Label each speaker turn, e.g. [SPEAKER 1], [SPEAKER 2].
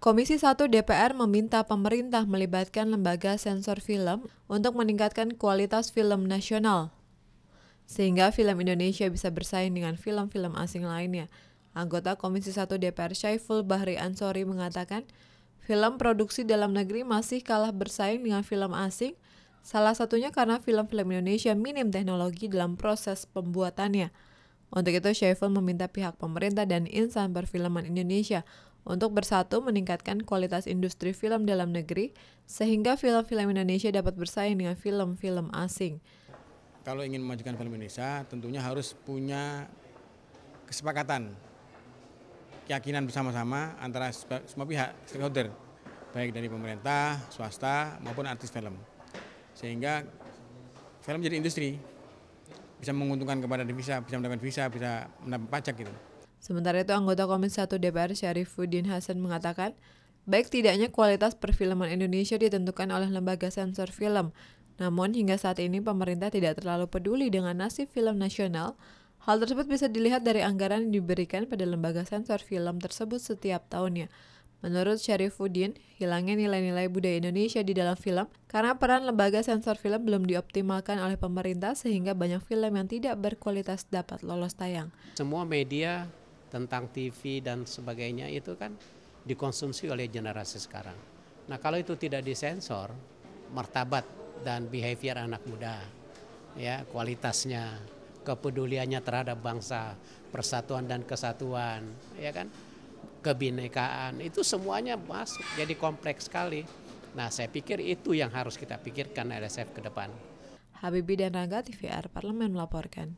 [SPEAKER 1] Komisi 1 DPR meminta pemerintah melibatkan lembaga sensor film untuk meningkatkan kualitas film nasional, sehingga film Indonesia bisa bersaing dengan film-film asing lainnya. Anggota Komisi 1 DPR Syaiful Bahri Ansori mengatakan, film produksi dalam negeri masih kalah bersaing dengan film asing, salah satunya karena film-film Indonesia minim teknologi dalam proses pembuatannya. Untuk itu, Syaiful meminta pihak pemerintah dan insan perfilman Indonesia untuk bersatu meningkatkan kualitas industri film dalam negeri sehingga film-film Indonesia dapat bersaing dengan film-film asing.
[SPEAKER 2] Kalau ingin memajukan film Indonesia tentunya harus punya kesepakatan keyakinan bersama-sama antara semua pihak stakeholder baik dari pemerintah, swasta maupun artis film. Sehingga film jadi industri bisa menguntungkan kepada divisa, bisa mendapatkan visa, bisa mendapat pajak gitu.
[SPEAKER 1] Sementara itu anggota Komisi 1 DPR Syarifuddin Hasan mengatakan, baik tidaknya kualitas perfilman Indonesia ditentukan oleh lembaga sensor film. Namun hingga saat ini pemerintah tidak terlalu peduli dengan nasib film nasional. Hal tersebut bisa dilihat dari anggaran yang diberikan pada lembaga sensor film tersebut setiap tahunnya. Menurut Syarifuddin, hilangnya nilai-nilai budaya Indonesia di dalam film karena peran lembaga sensor film belum dioptimalkan oleh pemerintah sehingga banyak film yang tidak berkualitas dapat lolos tayang.
[SPEAKER 3] Semua media tentang TV dan sebagainya itu kan dikonsumsi oleh generasi sekarang. Nah kalau itu tidak disensor, martabat dan behavior anak muda, ya kualitasnya, kepeduliannya terhadap bangsa, persatuan dan kesatuan, ya kan, kebinekaan itu semuanya masuk jadi kompleks sekali. Nah saya pikir itu yang harus kita pikirkan LSF ke depan.
[SPEAKER 1] Habibie dan Rangga TVR Parlemen melaporkan.